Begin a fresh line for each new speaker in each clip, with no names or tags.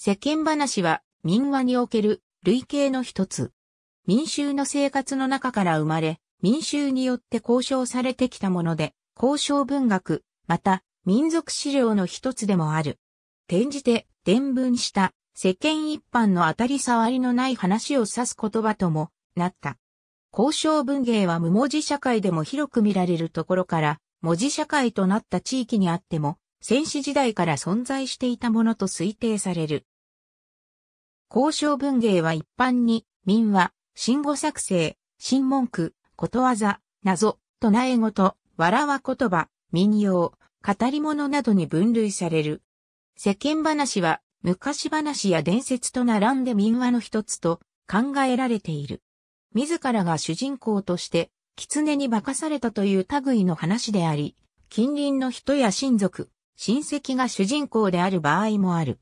世間話は民話における類型の一つ。民衆
の生活の中から生まれ、民衆によって交渉されてきたもので、交渉文学、また民族資料の一つでもある。転じて、伝文した世間一般の当たり障りのない話を指す言葉ともなった。交渉文芸は無文字社会でも広く見られるところから、文字社会となった地域にあっても、戦死時代から存在していたものと推定される。交渉文芸は一般に、民話、新語作成、新文句、ことわざ、謎、唱え事、笑わ言葉、民謡、語り物などに分類される。世間話は、昔話や伝説と並んで民話の一つと考えられている。自らが主人公として、狐に化かされたという類の話であり、近隣の人や親族、親戚が主人公である場合もある。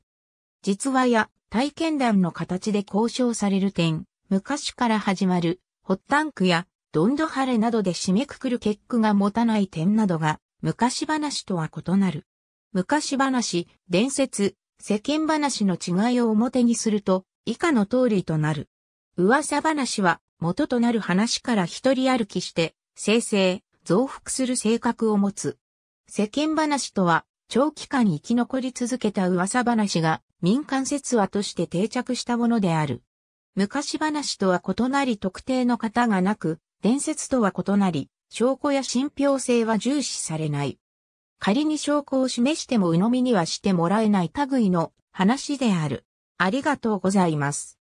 実話や体験談の形で交渉される点、昔から始まる、ホッタンクや、どんど晴れなどで締めくくる結句が持たない点などが、昔話とは異なる。昔話、伝説、世間話の違いを表にすると、以下の通りとなる。噂話は、元となる話から一人歩きして、生成、増幅する性格を持つ。世間話とは、長期間生き残り続けた噂話が民間説話として定着したものである。昔話とは異なり特定の方がなく、伝説とは異なり、証拠や信憑性は重視されない。仮に証拠を示しても鵜呑みにはしてもらえない類の話
である。ありがとうございます。